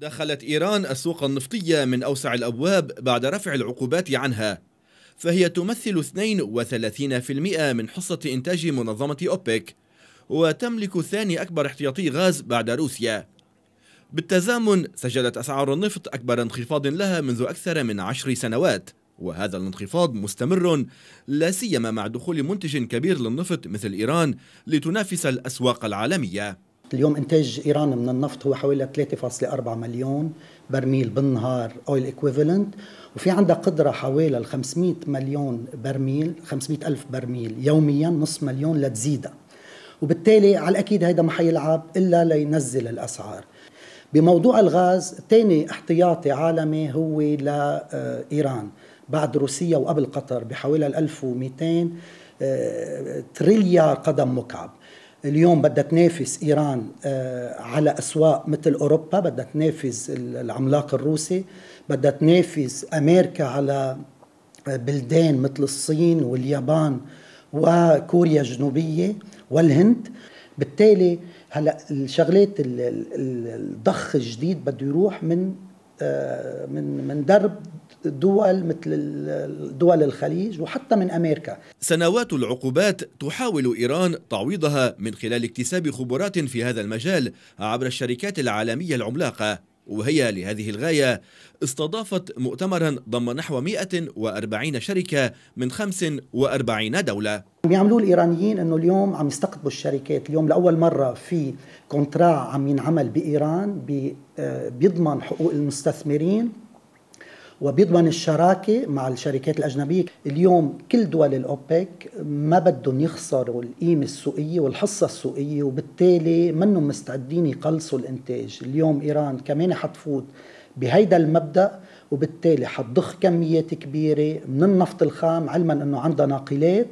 دخلت إيران السوق النفطية من أوسع الأبواب بعد رفع العقوبات عنها فهي تمثل 32% من حصة إنتاج منظمة أوبك وتملك ثاني أكبر احتياطي غاز بعد روسيا بالتزامن سجلت أسعار النفط أكبر انخفاض لها منذ أكثر من عشر سنوات وهذا الانخفاض مستمر لا سيما مع دخول منتج كبير للنفط مثل إيران لتنافس الأسواق العالمية اليوم انتاج ايران من النفط هو حوالي 3.4 مليون برميل بالنهار اويل ايكويفالنت وفي عندها قدره حوالي 500 مليون برميل 500 الف برميل يوميا نص مليون لتزيدها وبالتالي على الاكيد هيدا ما حيلعب الا لينزل الاسعار بموضوع الغاز ثاني احتياطي عالمي هو لايران آه، بعد روسيا وقبل قطر بحوالي 1200 آه، تريليار قدم مكعب اليوم بدها تنافس ايران آه، على اسواق مثل اوروبا بدها تنافس العملاق الروسي بدها تنافس امريكا على آه، بلدان مثل الصين واليابان وكوريا الجنوبيه والهند بالتالي هلا الشغلات الضخ الجديد بده يروح من آه، من من درب دول مثل دول الخليج وحتى من امريكا. سنوات العقوبات تحاول ايران تعويضها من خلال اكتساب خبرات في هذا المجال عبر الشركات العالميه العملاقه وهي لهذه الغاية استضافت مؤتمرا ضم نحو 140 شركة من 45 دولة بيعملوا الإيرانيين أنه اليوم عم يستقطبوا الشركات اليوم لأول مرة في كونترا عم ينعمل بإيران آه، بيضمن حقوق المستثمرين وبيضمن الشراكه مع الشركات الاجنبيه، اليوم كل دول الاوبك ما بدهم يخسروا القيمه السوقيه والحصه السوقيه وبالتالي منهم مستعدين يقلصوا الانتاج، اليوم ايران كمان حتفوت بهيدا المبدا وبالتالي حتضخ كميات كبيره من النفط الخام علما انه عندها ناقلات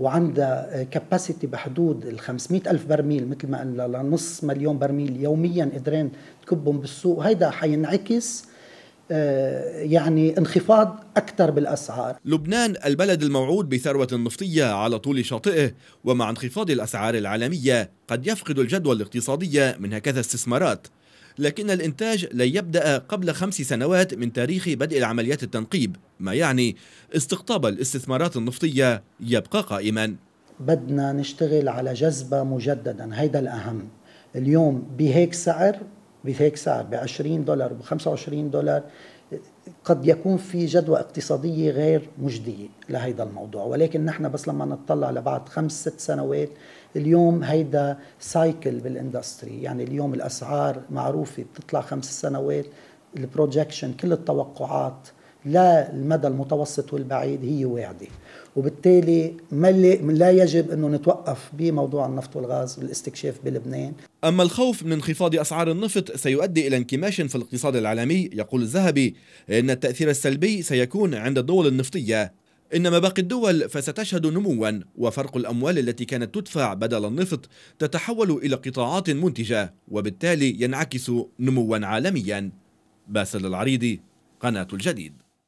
وعندها كاباسيتي بحدود ال 500 ألف برميل مثل ما قلنا لنص مليون برميل يوميا قدران تكبهم بالسوق هيدا حينعكس آه، يعني انخفاض أكثر بالأسعار لبنان البلد الموعود بثروة نفطية على طول شاطئه ومع انخفاض الأسعار العالمية قد يفقد الجدوى الاقتصادية من هكذا استثمارات لكن الإنتاج لن يبدأ قبل خمس سنوات من تاريخ بدء العمليات التنقيب ما يعني استقطاب الاستثمارات النفطية يبقى قائما بدنا نشتغل على جذبها مجددا هيدا الأهم اليوم بهيك سعر بهيك سعر ب 20 دولار وب 25 دولار قد يكون في جدوى اقتصادية غير مجدية لهيدا الموضوع ولكن نحن بس لما نطلع لبعد خمس ست سنوات اليوم هيدا سايكل بالاندستري يعني اليوم الأسعار معروفة بتطلع خمس سنوات البروجكشن كل التوقعات للمدى المتوسط والبعيد هي واعده وبالتالي ما لا يجب انه نتوقف بموضوع النفط والغاز والاستكشاف بلبنان اما الخوف من انخفاض اسعار النفط سيؤدي الى انكماش في الاقتصاد العالمي يقول الذهبي ان التاثير السلبي سيكون عند الدول النفطيه إنما باقي الدول فستشهد نموا وفرق الأموال التي كانت تدفع بدل النفط تتحول إلى قطاعات منتجة وبالتالي ينعكس نموا عالميا باسل العريضي قناة الجديد